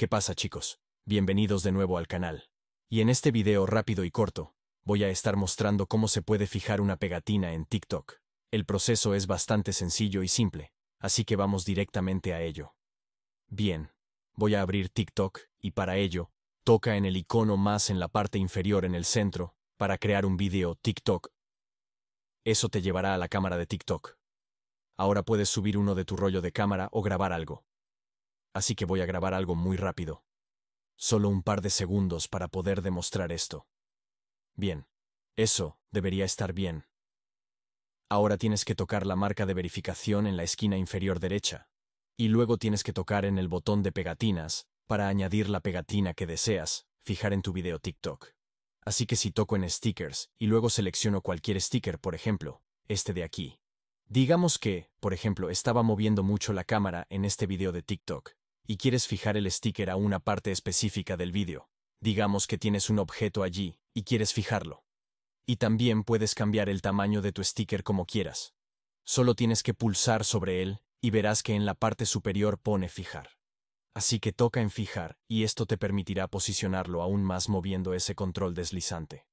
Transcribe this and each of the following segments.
¿Qué pasa chicos? Bienvenidos de nuevo al canal. Y en este video rápido y corto, voy a estar mostrando cómo se puede fijar una pegatina en TikTok. El proceso es bastante sencillo y simple, así que vamos directamente a ello. Bien, voy a abrir TikTok y para ello, toca en el icono más en la parte inferior en el centro para crear un video TikTok. Eso te llevará a la cámara de TikTok. Ahora puedes subir uno de tu rollo de cámara o grabar algo así que voy a grabar algo muy rápido. Solo un par de segundos para poder demostrar esto. Bien, eso debería estar bien. Ahora tienes que tocar la marca de verificación en la esquina inferior derecha, y luego tienes que tocar en el botón de pegatinas para añadir la pegatina que deseas fijar en tu video TikTok. Así que si toco en stickers y luego selecciono cualquier sticker, por ejemplo, este de aquí. Digamos que, por ejemplo, estaba moviendo mucho la cámara en este video de TikTok, y quieres fijar el sticker a una parte específica del vídeo. Digamos que tienes un objeto allí y quieres fijarlo. Y también puedes cambiar el tamaño de tu sticker como quieras. Solo tienes que pulsar sobre él y verás que en la parte superior pone fijar. Así que toca en fijar y esto te permitirá posicionarlo aún más moviendo ese control deslizante.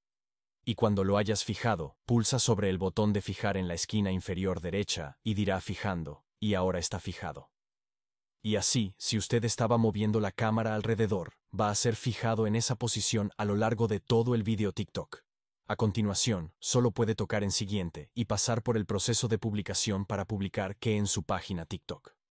Y cuando lo hayas fijado, pulsa sobre el botón de fijar en la esquina inferior derecha y dirá fijando, y ahora está fijado. Y así, si usted estaba moviendo la cámara alrededor, va a ser fijado en esa posición a lo largo de todo el vídeo TikTok. A continuación, solo puede tocar en siguiente y pasar por el proceso de publicación para publicar que en su página TikTok.